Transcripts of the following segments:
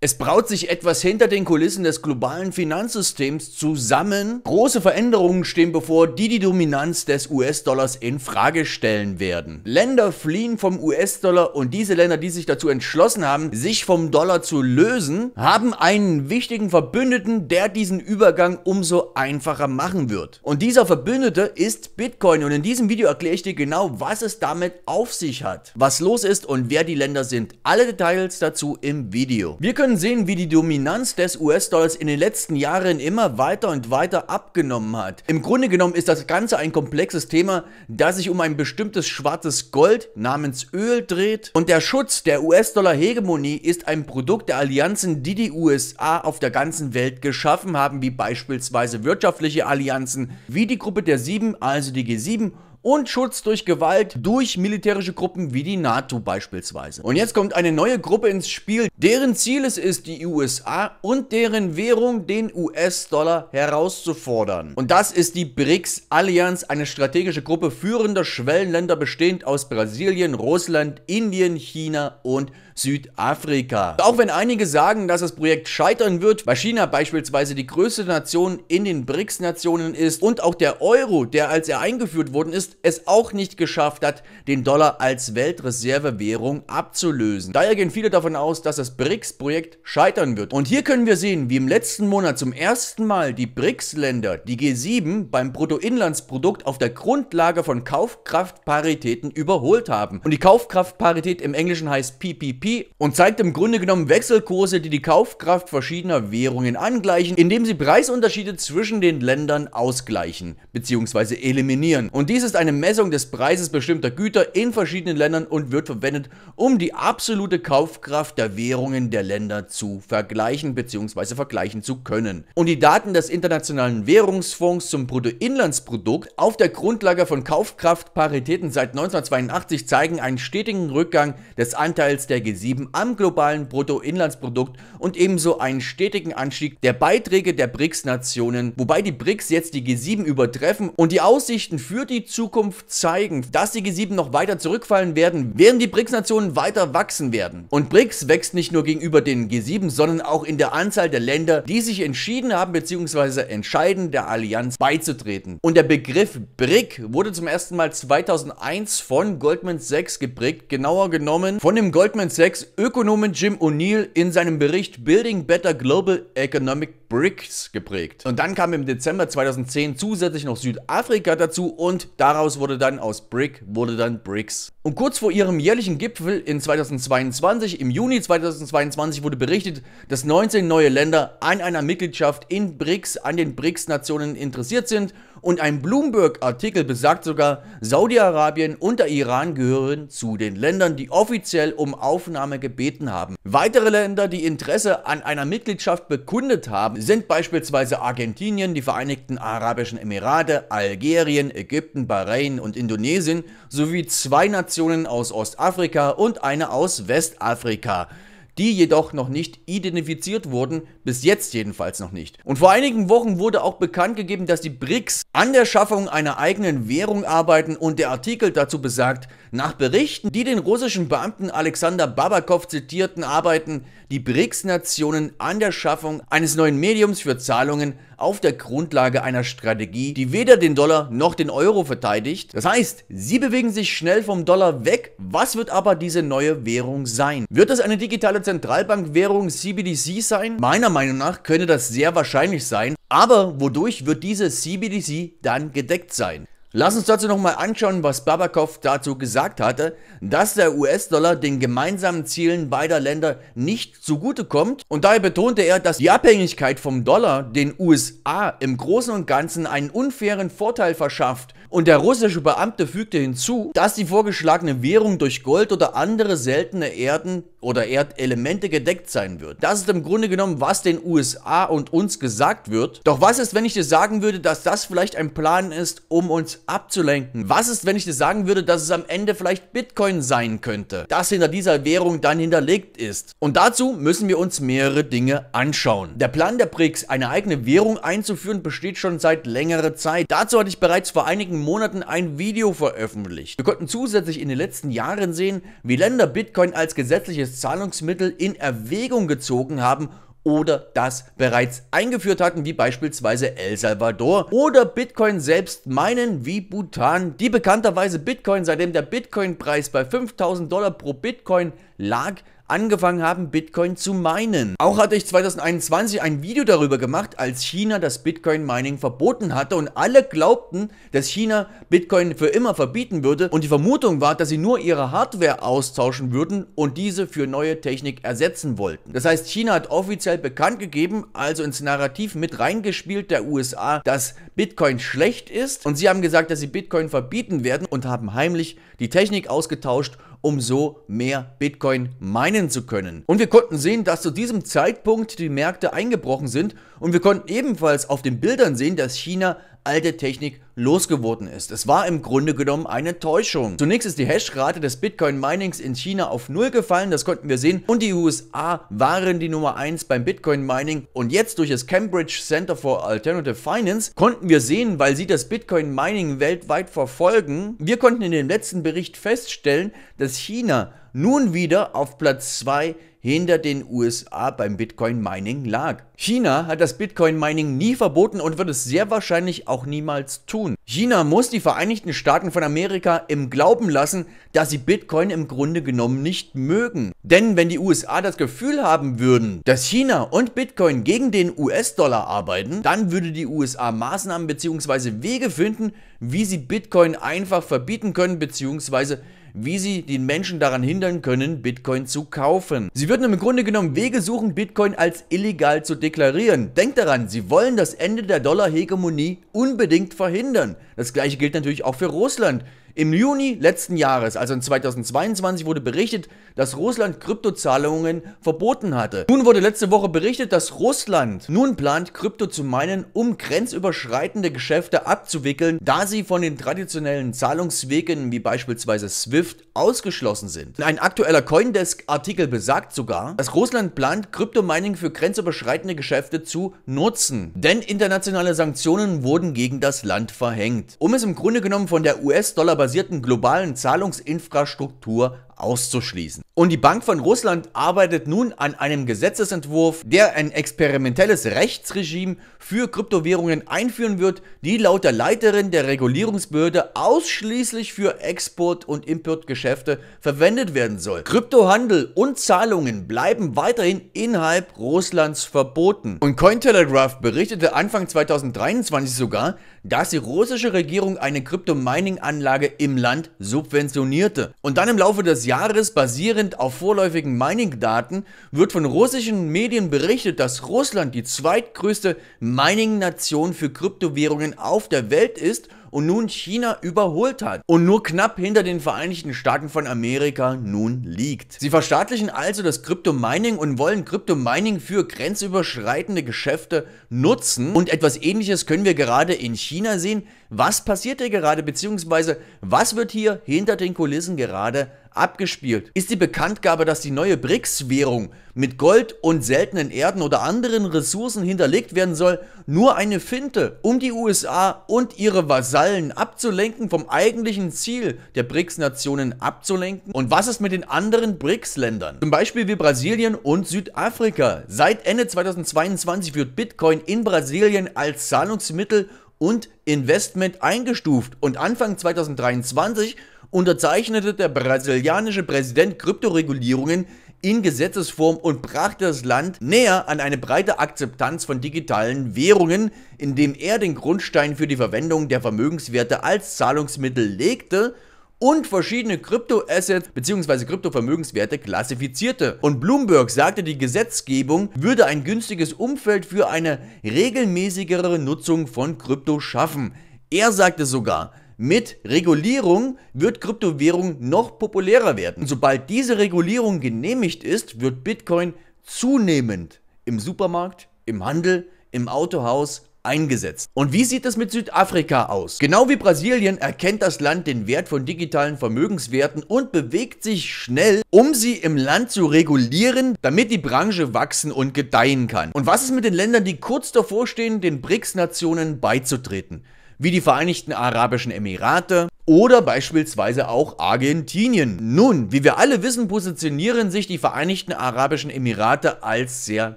Es braut sich etwas hinter den Kulissen des globalen Finanzsystems zusammen. Große Veränderungen stehen bevor, die die Dominanz des US-Dollars in Frage stellen werden. Länder fliehen vom US-Dollar und diese Länder, die sich dazu entschlossen haben, sich vom Dollar zu lösen, haben einen wichtigen Verbündeten, der diesen Übergang umso einfacher machen wird. Und dieser Verbündete ist Bitcoin und in diesem Video erkläre ich dir genau, was es damit auf sich hat, was los ist und wer die Länder sind. Alle Details dazu im Video. Wir können können sehen, wie die Dominanz des US-Dollars in den letzten Jahren immer weiter und weiter abgenommen hat. Im Grunde genommen ist das Ganze ein komplexes Thema, das sich um ein bestimmtes schwarzes Gold namens Öl dreht. Und der Schutz der US-Dollar-Hegemonie ist ein Produkt der Allianzen, die die USA auf der ganzen Welt geschaffen haben, wie beispielsweise wirtschaftliche Allianzen, wie die Gruppe der Sieben, also die G7 und Schutz durch Gewalt durch militärische Gruppen wie die NATO beispielsweise. Und jetzt kommt eine neue Gruppe ins Spiel, deren Ziel es ist, die USA und deren Währung, den US-Dollar, herauszufordern. Und das ist die BRICS-Allianz, eine strategische Gruppe führender Schwellenländer bestehend aus Brasilien, Russland, Indien, China und Südafrika. Auch wenn einige sagen, dass das Projekt scheitern wird, weil China beispielsweise die größte Nation in den BRICS-Nationen ist und auch der Euro, der als er eingeführt worden ist, ist, es auch nicht geschafft hat, den Dollar als Weltreservewährung abzulösen. Daher gehen viele davon aus, dass das BRICS-Projekt scheitern wird. Und hier können wir sehen, wie im letzten Monat zum ersten Mal die BRICS-Länder, die G7, beim Bruttoinlandsprodukt auf der Grundlage von Kaufkraftparitäten überholt haben. Und die Kaufkraftparität im Englischen heißt PPP und zeigt im Grunde genommen Wechselkurse, die die Kaufkraft verschiedener Währungen angleichen, indem sie Preisunterschiede zwischen den Ländern ausgleichen bzw. eliminieren. Und dies ist eine Messung des Preises bestimmter Güter in verschiedenen Ländern und wird verwendet, um die absolute Kaufkraft der Währungen der Länder zu vergleichen bzw. vergleichen zu können. Und die Daten des Internationalen Währungsfonds zum Bruttoinlandsprodukt auf der Grundlage von Kaufkraftparitäten seit 1982 zeigen einen stetigen Rückgang des Anteils der G7 am globalen Bruttoinlandsprodukt und ebenso einen stetigen Anstieg der Beiträge der BRICS-Nationen, wobei die BRICS jetzt die G7 übertreffen und die Aussichten für die Zukunft Zukunft zeigen, dass die G7 noch weiter zurückfallen werden, während die BRICS-Nationen weiter wachsen werden. Und BRICS wächst nicht nur gegenüber den G7, sondern auch in der Anzahl der Länder, die sich entschieden haben bzw. entscheiden, der Allianz beizutreten. Und der Begriff BRIC wurde zum ersten Mal 2001 von Goldman Sachs geprägt, genauer genommen von dem Goldman Sachs Ökonomen Jim O'Neill in seinem Bericht Building Better Global Economic BRICS geprägt. Und dann kam im Dezember 2010 zusätzlich noch Südafrika dazu und daran daraus wurde dann aus Brick, wurde dann BRICS. Und kurz vor ihrem jährlichen Gipfel in 2022, im Juni 2022 wurde berichtet, dass 19 neue Länder an einer Mitgliedschaft in BRICS, an den BRICS-Nationen interessiert sind und ein Bloomberg-Artikel besagt sogar, Saudi-Arabien und der Iran gehören zu den Ländern, die offiziell um Aufnahme gebeten haben. Weitere Länder, die Interesse an einer Mitgliedschaft bekundet haben, sind beispielsweise Argentinien, die Vereinigten Arabischen Emirate, Algerien, Ägypten, Bahrain und Indonesien sowie zwei Nationen aus Ostafrika und eine aus Westafrika die jedoch noch nicht identifiziert wurden, bis jetzt jedenfalls noch nicht. Und vor einigen Wochen wurde auch bekannt gegeben, dass die BRICS an der Schaffung einer eigenen Währung arbeiten und der Artikel dazu besagt, nach Berichten, die den russischen Beamten Alexander Babakov zitierten, arbeiten die BRICS-Nationen an der Schaffung eines neuen Mediums für Zahlungen auf der Grundlage einer Strategie, die weder den Dollar noch den Euro verteidigt. Das heißt, sie bewegen sich schnell vom Dollar weg. Was wird aber diese neue Währung sein? Wird es eine digitale Zentralbankwährung CBDC sein? Meiner Meinung Meinung nach könnte das sehr wahrscheinlich sein, aber wodurch wird diese CBDC dann gedeckt sein? Lass uns dazu nochmal anschauen, was Babakov dazu gesagt hatte, dass der US-Dollar den gemeinsamen Zielen beider Länder nicht zugutekommt und daher betonte er, dass die Abhängigkeit vom Dollar den USA im Großen und Ganzen einen unfairen Vorteil verschafft und der russische Beamte fügte hinzu, dass die vorgeschlagene Währung durch Gold oder andere seltene Erden oder Erdelemente gedeckt sein wird. Das ist im Grunde genommen, was den USA und uns gesagt wird. Doch was ist, wenn ich dir sagen würde, dass das vielleicht ein Plan ist, um uns abzulenken? Was ist, wenn ich dir sagen würde, dass es am Ende vielleicht Bitcoin sein könnte, das hinter dieser Währung dann hinterlegt ist? Und dazu müssen wir uns mehrere Dinge anschauen. Der Plan der BRICS, eine eigene Währung einzuführen, besteht schon seit längerer Zeit. Dazu hatte ich bereits vor einigen Monaten ein Video veröffentlicht. Wir konnten zusätzlich in den letzten Jahren sehen, wie Länder Bitcoin als gesetzliches welches Zahlungsmittel in Erwägung gezogen haben oder das bereits eingeführt hatten, wie beispielsweise El Salvador oder Bitcoin selbst meinen wie Bhutan, die bekannterweise Bitcoin, seitdem der Bitcoin-Preis bei 5000 Dollar pro Bitcoin lag, angefangen haben, Bitcoin zu minen. Auch hatte ich 2021 ein Video darüber gemacht, als China das Bitcoin-Mining verboten hatte und alle glaubten, dass China Bitcoin für immer verbieten würde und die Vermutung war, dass sie nur ihre Hardware austauschen würden und diese für neue Technik ersetzen wollten. Das heißt, China hat offiziell bekannt gegeben, also ins Narrativ mit reingespielt der USA, dass Bitcoin schlecht ist und sie haben gesagt, dass sie Bitcoin verbieten werden und haben heimlich die Technik ausgetauscht um so mehr Bitcoin meinen zu können. Und wir konnten sehen, dass zu diesem Zeitpunkt die Märkte eingebrochen sind und wir konnten ebenfalls auf den Bildern sehen, dass China alte Technik losgeworden ist. Es war im Grunde genommen eine Täuschung. Zunächst ist die Hashrate des Bitcoin-Minings in China auf Null gefallen, das konnten wir sehen. Und die USA waren die Nummer 1 beim Bitcoin-Mining. Und jetzt durch das Cambridge Center for Alternative Finance konnten wir sehen, weil sie das Bitcoin-Mining weltweit verfolgen, wir konnten in dem letzten Bericht feststellen, dass China nun wieder auf Platz 2 hinter den USA beim Bitcoin Mining lag. China hat das Bitcoin Mining nie verboten und wird es sehr wahrscheinlich auch niemals tun. China muss die Vereinigten Staaten von Amerika im Glauben lassen, dass sie Bitcoin im Grunde genommen nicht mögen. Denn wenn die USA das Gefühl haben würden, dass China und Bitcoin gegen den US-Dollar arbeiten, dann würde die USA Maßnahmen bzw. Wege finden, wie sie Bitcoin einfach verbieten können bzw wie sie den Menschen daran hindern können, Bitcoin zu kaufen. Sie würden im Grunde genommen Wege suchen, Bitcoin als illegal zu deklarieren. Denkt daran, sie wollen das Ende der Dollar-Hegemonie unbedingt verhindern. Das gleiche gilt natürlich auch für Russland. Im Juni letzten Jahres, also in 2022, wurde berichtet, dass Russland Kryptozahlungen verboten hatte. Nun wurde letzte Woche berichtet, dass Russland nun plant, Krypto zu meinen, um grenzüberschreitende Geschäfte abzuwickeln, da sie von den traditionellen Zahlungswegen wie beispielsweise SWIFT ausgeschlossen sind. Ein aktueller Coindesk-Artikel besagt sogar, dass Russland plant, Kryptomining für grenzüberschreitende Geschäfte zu nutzen. Denn internationale Sanktionen wurden gegen das Land verhängt, um es im Grunde genommen von der US-Dollar-basierten globalen Zahlungsinfrastruktur auszuschließen. Und die Bank von Russland arbeitet nun an einem Gesetzesentwurf, der ein experimentelles Rechtsregime für Kryptowährungen einführen wird, die laut der Leiterin der Regulierungsbehörde ausschließlich für Export- und Importgeschäfte verwendet werden soll. Kryptohandel und Zahlungen bleiben weiterhin innerhalb Russlands verboten. Und Cointelegraph berichtete Anfang 2023 sogar, dass die russische Regierung eine Kryptomining-Anlage im Land subventionierte. Und dann im Laufe des Jahres basierend auf vorläufigen Mining-Daten wird von russischen Medien berichtet, dass Russland die zweitgrößte Mining-Nation für Kryptowährungen auf der Welt ist und nun China überholt hat und nur knapp hinter den Vereinigten Staaten von Amerika nun liegt. Sie verstaatlichen also das Kryptomining und wollen Kryptomining für grenzüberschreitende Geschäfte nutzen und etwas ähnliches können wir gerade in China sehen. Was passiert hier gerade bzw. was wird hier hinter den Kulissen gerade abgespielt. Ist die Bekanntgabe, dass die neue BRICS-Währung mit Gold und seltenen Erden oder anderen Ressourcen hinterlegt werden soll, nur eine Finte, um die USA und ihre Vasallen abzulenken vom eigentlichen Ziel der BRICS-Nationen abzulenken? Und was ist mit den anderen BRICS-Ländern? Zum Beispiel wie Brasilien und Südafrika. Seit Ende 2022 wird Bitcoin in Brasilien als Zahlungsmittel und Investment eingestuft und Anfang 2023 unterzeichnete der brasilianische Präsident Kryptoregulierungen in Gesetzesform und brachte das Land näher an eine breite Akzeptanz von digitalen Währungen, indem er den Grundstein für die Verwendung der Vermögenswerte als Zahlungsmittel legte und verschiedene Kryptoassets bzw. Kryptovermögenswerte klassifizierte. Und Bloomberg sagte, die Gesetzgebung würde ein günstiges Umfeld für eine regelmäßigere Nutzung von Krypto schaffen. Er sagte sogar, mit Regulierung wird Kryptowährung noch populärer werden. Und sobald diese Regulierung genehmigt ist, wird Bitcoin zunehmend im Supermarkt, im Handel, im Autohaus eingesetzt. Und wie sieht es mit Südafrika aus? Genau wie Brasilien erkennt das Land den Wert von digitalen Vermögenswerten und bewegt sich schnell, um sie im Land zu regulieren, damit die Branche wachsen und gedeihen kann. Und was ist mit den Ländern, die kurz davor stehen, den BRICS-Nationen beizutreten? wie die Vereinigten Arabischen Emirate oder beispielsweise auch Argentinien. Nun, wie wir alle wissen, positionieren sich die Vereinigten Arabischen Emirate als sehr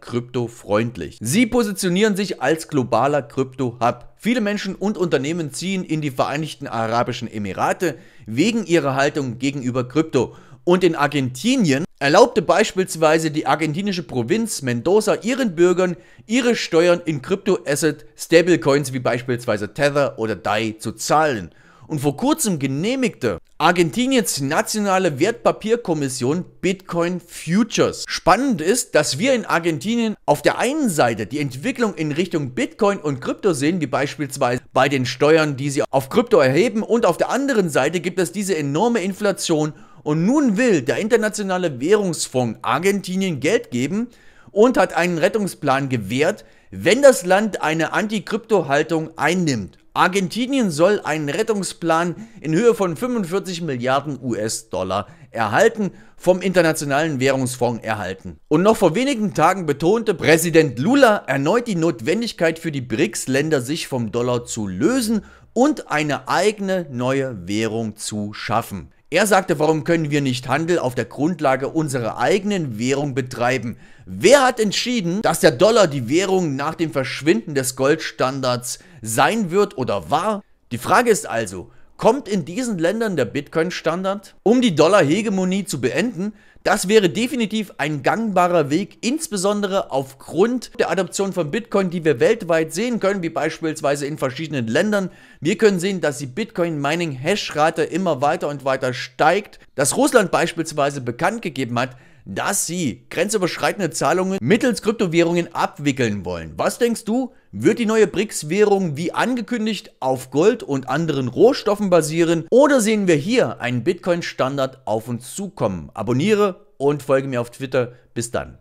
kryptofreundlich. Sie positionieren sich als globaler Krypto-Hub. Viele Menschen und Unternehmen ziehen in die Vereinigten Arabischen Emirate wegen ihrer Haltung gegenüber Krypto und in Argentinien erlaubte beispielsweise die argentinische Provinz Mendoza ihren Bürgern, ihre Steuern in Crypto-Asset-Stablecoins wie beispielsweise Tether oder DAI zu zahlen. Und vor kurzem genehmigte Argentiniens nationale Wertpapierkommission Bitcoin Futures. Spannend ist, dass wir in Argentinien auf der einen Seite die Entwicklung in Richtung Bitcoin und Krypto sehen, wie beispielsweise bei den Steuern, die sie auf Krypto erheben, und auf der anderen Seite gibt es diese enorme Inflation und nun will der Internationale Währungsfonds Argentinien Geld geben und hat einen Rettungsplan gewährt, wenn das Land eine Anti-Krypto-Haltung einnimmt. Argentinien soll einen Rettungsplan in Höhe von 45 Milliarden US-Dollar erhalten, vom Internationalen Währungsfonds erhalten. Und noch vor wenigen Tagen betonte Präsident Lula erneut die Notwendigkeit für die BRICS-Länder, sich vom Dollar zu lösen und eine eigene neue Währung zu schaffen. Er sagte, warum können wir nicht Handel auf der Grundlage unserer eigenen Währung betreiben? Wer hat entschieden, dass der Dollar die Währung nach dem Verschwinden des Goldstandards sein wird oder war? Die Frage ist also, kommt in diesen Ländern der Bitcoin-Standard? Um die Dollar-Hegemonie zu beenden, das wäre definitiv ein gangbarer Weg, insbesondere aufgrund der Adoption von Bitcoin, die wir weltweit sehen können, wie beispielsweise in verschiedenen Ländern. Wir können sehen, dass die Bitcoin-Mining-Hash-Rate immer weiter und weiter steigt, dass Russland beispielsweise bekannt gegeben hat, dass sie grenzüberschreitende Zahlungen mittels Kryptowährungen abwickeln wollen. Was denkst du? Wird die neue BRICS-Währung wie angekündigt auf Gold und anderen Rohstoffen basieren oder sehen wir hier einen Bitcoin-Standard auf uns zukommen? Abonniere und folge mir auf Twitter. Bis dann.